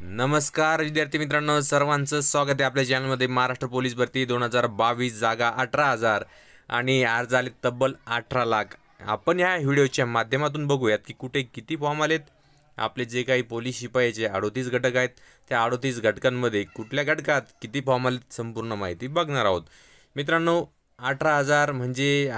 नमस्कार विद्यार्थी मित्रांनो सर्वांचं स्वागत आहे आपल्या चॅनलमध्ये महाराष्ट्र पोलीस भरती दोन हजार बावीस जागा अठरा हजार आणि अर्ज आले तब्बल अठरा लाख आपण ह्या व्हिडिओच्या माध्यमातून बघूयात की कुठे किती फॉर्म आलेत आपले जे काही पोलीस शिपायाचे अडोतीस घटक आहेत त्या अडोतीस घटकांमध्ये कुठल्या घटकात किती फॉर्म आले संपूर्ण माहिती बघणार आहोत मित्रांनो अठरा हजार म्हणजे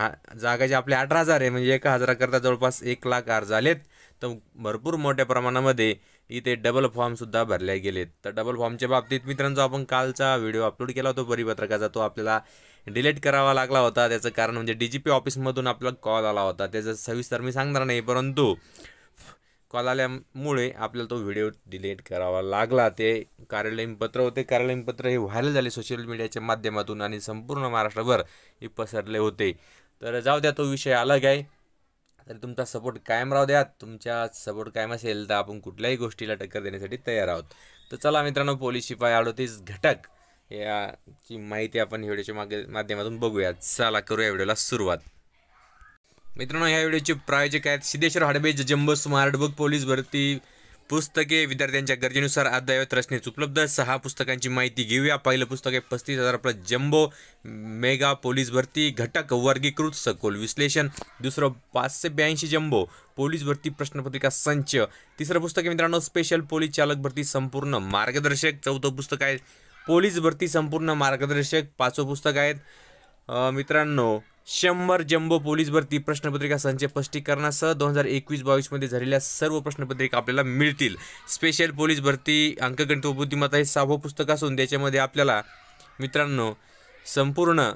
जागा जे आपले अठरा हजार आहे म्हणजे एका हजाराकरता जवळपास एक लाख अर्ज आलेत तर भरपूर मोठ्या प्रमाणामध्ये इथे डबल फॉर्मसुद्धा भरले गेलेत तर डबल फॉर्मच्या बाबतीत मित्रांनो आपण कालचा व्हिडिओ अपलोड केला होता परिपत्रकाचा तो आपल्याला डिलीट करावा लागला होता त्याचं कारण म्हणजे डी जी पी ऑफिसमधून आपला कॉल आला होता त्याचं सविस्तर मी सांगणार नाही परंतु कॉल आल्यामुळे आपल्याला तो व्हिडिओ डिलीट करावा लागला ते कार्यालयीन पत्र होते कार्यालयीन पत्र हे व्हायरल झाले सोशल मीडियाच्या माध्यमातून आणि संपूर्ण महाराष्ट्रभर हे पसरले होते तर जाऊ द्या तो विषय अलग आहे तरी तुमचा सपोर्ट कायम राहू द्या तुमच्या सपोर्ट कायम असेल तर आपण कुठल्याही गोष्टीला टक्कर देण्यासाठी तयार आहोत तर चला मित्रांनो पोलीस शिपाई आडोतीस घटक याची माहिती आपण व्हिडिओच्या मागे माध्यमातून बघूया चला करूया व्हिडिओला सुरुवात मित्रांनो या व्हिडिओचे प्रायोजक आहेत सिद्धेश्वर हाडबेज जम्बो स्मार्ट बुक पोलीस भरती पुस्तके विद्यार्थ्यांच्या गरजेनुसार अद्यावत रचनेत उपलब्ध सहा पुस्तकांची माहिती घेऊया पहिलं पुस्तक आहे पस्तीस हजार प्लस जम्बो मेगा पोलीस भरती घटक वर्गीकृत सखोल विश्लेषण दुसरं पाचशे ब्याऐंशी जम्बो पोलीस भरती प्रश्नपत्रिका संच तिसरं पुस्तक आहे मित्रांनो स्पेशल पोलीस चालक भरती संपूर्ण मार्गदर्शक चौथं पुस्तक आहे पोलीस भरती संपूर्ण मार्गदर्शक पाचवं पुस्तक आहेत मित्रांनो शंभर जम्बो पोलीस भरती प्रश्नपत्रिका संच स्पष्टीकरणासह दोन हजार एकवीस बावीसमध्ये झालेल्या सर्व प्रश्नपत्रिका आपल्याला मिळतील स्पेशल पोलीस भरती अंकगणित व बुद्धिमत्ता हे सहावं पुस्तक असून त्याच्यामध्ये आपल्याला मित्रांनो संपूर्ण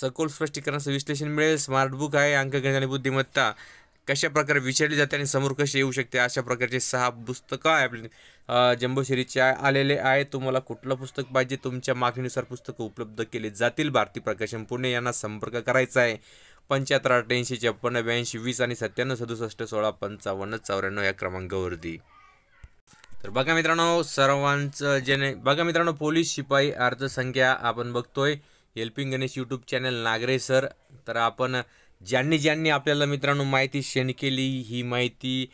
सखोल स्पष्टीकरणाचं विश्लेषण मिळेल स्मार्टबुक आहे अंकगणित आणि बुद्धिमत्ता कशा प्रकारे विचारली जाते आणि समोर कसे येऊ शकते अशा प्रकारचे सहा पुस्तकं आहे आपले जम्बोशेरीचे आलेले आहे तुम्हाला कुठलं पुस्तक पाहिजे तुमच्या मागणीनुसार पुस्तकं उपलब्ध केले जातील भारती प्रकाशन पुणे यांना संपर्क करायचा आहे पंच्याहत्तर अठ्ठ्याऐंशी छप्पन्न ब्याऐंशी वीस आणि सत्त्याण्णव सदुसष्ट सोळा पंचावन्न चौऱ्याण्णव या क्रमांकावरती तर बघा मित्रांनो सर्वांचं जेणे बघा मित्रांनो पोलीस शिपाई संख्या आपण बघतोय helping Ganesh YouTube channel Nagare sir तर आपण ज्यांनी ज्यांनी आपल्याला मित्रांनो माहिती सेंड केली ही माहिती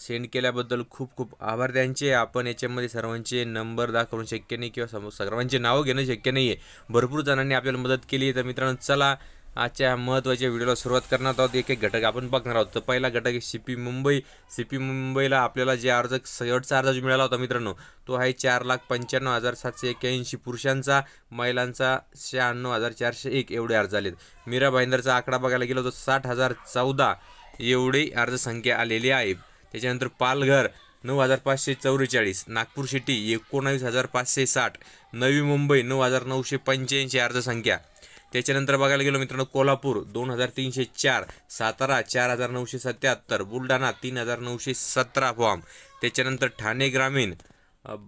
सेंड केल्याबद्दल खूप खूप आभार त्यांचे आपण याच्यामध्ये सर्वांचे नंबर दाखवणं शक्य नाही किंवा सर्वांचे नावं घेणं शक्य नाही आहे भरपूर जणांनी आपल्याला मदत केली तर मित्रांनो चला आजच्या महत्त्वाच्या व्हिडिओला सुरुवात करणार आहोत एक एक घटक आपण बघणार आहोत तर पहिला घटक आहे सीपी मुंबई सीपी मुंबईला आपल्याला जे अर्ज शेवटचा अर्ज मिळाला होता मित्रांनो तो आहे चार लाख पंच्याण्णव हजार सातशे एक्क्याऐंशी पुरुषांचा महिलांचा शहाण्णव हजार चारशे एक एवढे अर्ज आलेत मीरा भाईंदरचा आकडा बघायला गेलो तर साठ हजार चौदा एवढी अर्जसंख्या आलेली आहे त्याच्यानंतर पालघर नऊ हजार पाचशे चौवेचाळीस नागपूर सिटी एकोणावीस हजार पाचशे साठ नवी मुंबई नऊ हजार नऊशे पंच्याऐंशी अर्जसंख्या त्याच्यानंतर बघायला गेलो मित्रांनो कोल्हापूर दोन हजार तीनशे चार सातारा चार हजार नऊशे सत्याहत्तर बुलढाणा तीन हजार नऊशे सतरा फॉर्म त्याच्यानंतर ठाणे ग्रामीण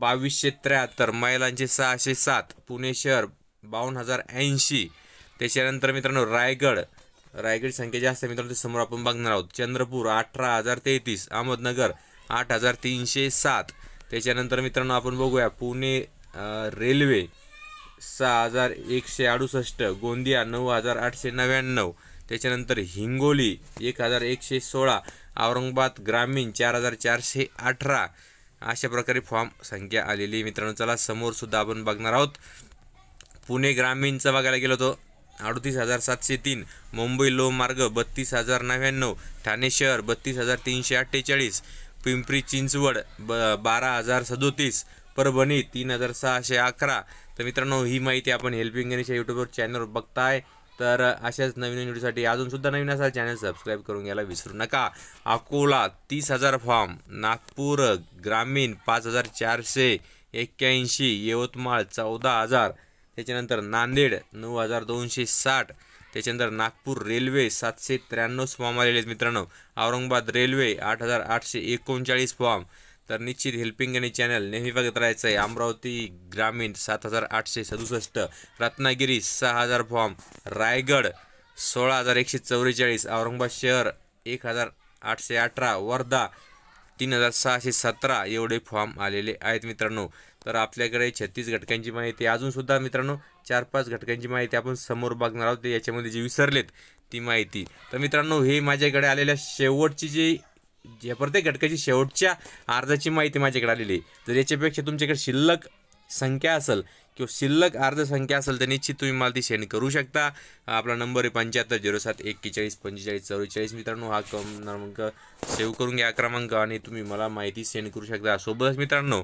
बावीसशे त्र्याहत्तर महिलांचे सहाशे सात पुणे शहर बावन्न हजार ऐंशी त्याच्यानंतर मित्रांनो रायगड रायगड संख्या जास्त आहे मित्रांनो ते समोर आपण बघणार आहोत चंद्रपूर अठरा हजार तेहतीस अहमदनगर आठ हजार तीनशे सात त्याच्यानंतर मित्रांनो आपण बघूया पुणे रेल्वे सहा हजार एकशे अडुसष्ट गोंदिया नऊ हजार आठशे नव्याण्णव त्याच्यानंतर हिंगोली एक हजार एकशे सोळा औरंगाबाद ग्रामीण चार हजार चारशे अठरा अशा प्रकारे फॉर्म संख्या आलेली मित्रांनो चला समोरसुद्धा आपण बघणार आहोत पुणे ग्रामीणचा बघायला गेलो तो अडतीस हजार सातशे तीन मुंबई लोहमार्ग मार्ग बत्तीस हजार नव्याण्णव ठाणे शहर बत्तीस हजार तीनशे अठ्ठेचाळीस पिंपरी चिंचवड ब बारा हजार सदोतीस परभणी तीन हजार सहाशे अकरा तर मित्रांनो ही माहिती आपण हेल्पिंग गणेशच्या यूट्यूबवर चॅनलवर बघताय तर अशाच नवीन नवीन व्हिडिओसाठी अजूनसुद्धा नवीन असा चॅनल सबस्क्राईब करून घ्यायला विसरू नका अकोला तीस हजार फॉर्म नागपूर ग्रामीण पाच हजार चारशे एक्क्याऐंशी यवतमाळ चौदा हजार त्याच्यानंतर नांदेड नऊ हजार दोनशे साठ त्याच्यानंतर नागपूर रेल्वे सातशे त्र्याण्णव फॉर्म आलेले आहेत मित्रांनो औरंगाबाद रेल्वे आठ हजार आठशे एकोणचाळीस फॉर्म तर निश्चित हेल्पिंग आणि चॅनल नेहमी बघत राहायचं आहे अमरावती ग्रामीण सात हजार आठशे सदुसष्ट रत्नागिरी सहा हजार फॉर्म रायगड सोळा हजार एकशे चौवेचाळीस औरंगाबाद शहर एक हजार आठशे अठरा वर्धा तीन हजार सहाशे सतरा एवढे फॉर्म आलेले आहेत मित्रांनो तर आपल्याकडे छत्तीस घटकांची माहिती अजूनसुद्धा मित्रांनो चार पाच घटकांची माहिती आपण समोर बघणार आहोत याच्यामध्ये जे विसरलेत ती माहिती तर मित्रांनो हे माझ्याकडे आलेल्या शेवटची जी या प्रत्येक घटकाची शेवटच्या अर्जाची माहिती माझ्याकडे आलेली आहे तर याच्यापेक्षा तुमच्याकडे शिल्लक संख्या असेल किंवा शिल्लक अर्ज संख्या असेल तर निश्चित तुम्ही मला ती सेंड करू शकता आपला नंबर आहे पंच्याहत्तर झिरो सात एक्केचाळीस पंचेचाळीस चौवेचाळीस मित्रांनो हा क्रमांक सेव्ह करून घ्या क्रमांक आणि तुम्ही मला माहिती सेंड करू शकता सोबतच मित्रांनो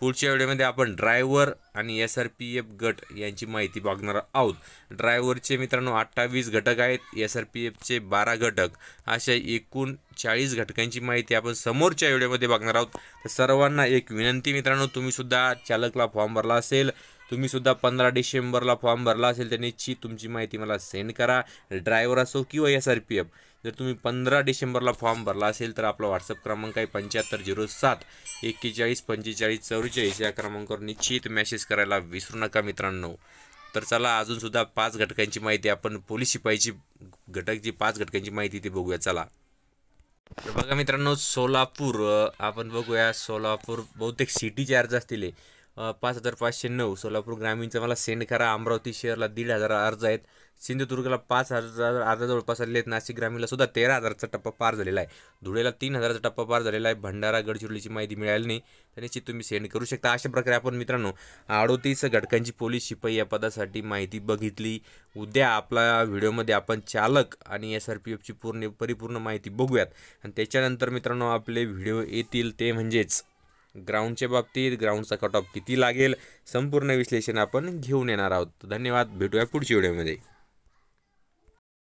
पुढच्या व्हिडिओमध्ये आपण ड्रायव्हर आणि एस आर पी एफ गट यांची माहिती बघणार आहोत ड्रायव्हरचे मित्रांनो अठ्ठावीस घटक आहेत एस आर पी एफचे बारा घटक अशा एकूण चाळीस घटकांची माहिती आपण समोरच्या व्हिडिओमध्ये बघणार आहोत तर सर्वांना एक विनंती मित्रांनो तुम्हीसुद्धा चालकला फॉर्म भरला असेल तुम्हीसुद्धा पंधरा डिसेंबरला फॉर्म भरला असेल तर निश्चित तुमची माहिती मला सेंड करा ड्रायव्हर असो किंवा एस आर पी एफ जर तुम्ही पंधरा डिसेंबरला फॉर्म भरला असेल तर आपला व्हॉट्सअप क्रमांक आहे पंच्याहत्तर झिरो सात एक्केचाळीस पंचेचाळीस चौवेचाळीस या क्रमांकावर निश्चित मेसेज करायला विसरू नका मित्रांनो तर चला अजूनसुद्धा पाच घटकांची माहिती आपण पोलीस शिपाईची घटक जी पाच घटकांची माहिती ती बघूया चला तर बघा मित्रांनो सोलापूर आपण बघूया सोलापूर बहुतेक सिटी चार्ज असतील पाच हजार पाचशे नऊ सोलापूर ग्रामीणचा मला सेंड करा अमरावती शहरला दीड हजार अर्ज आहेत सिंधुदुर्गला पाच हजार अर्ज जवळपास आलेले आहेत नाशिक ग्रामीणला सुद्धा तेरा हजारचा टप्पा पार झालेला आहे धुळेला तीन हजाराचा टप्पा पार झालेला आहे भंडारा गडचिरोलीची माहिती मिळाली नाही तर निश्चित तुम्ही सेंड करू शकता अशा प्रकारे आपण मित्रांनो अडोतीस घटकांची पोलीस शिपाई या पदासाठी माहिती बघितली उद्या आपला व्हिडिओमध्ये आपण चालक आणि एस आर पी एफची पूर्ण परिपूर्ण माहिती बघूयात आणि त्याच्यानंतर मित्रांनो आपले व्हिडिओ येतील ते म्हणजेच ग्राउंडच्या बाबतीत ग्राउंडचा कट ऑफ किती लागेल संपूर्ण विश्लेषण आपण घेऊन येणार आहोत धन्यवाद भेटूया पुढच्या व्हिडिओमध्ये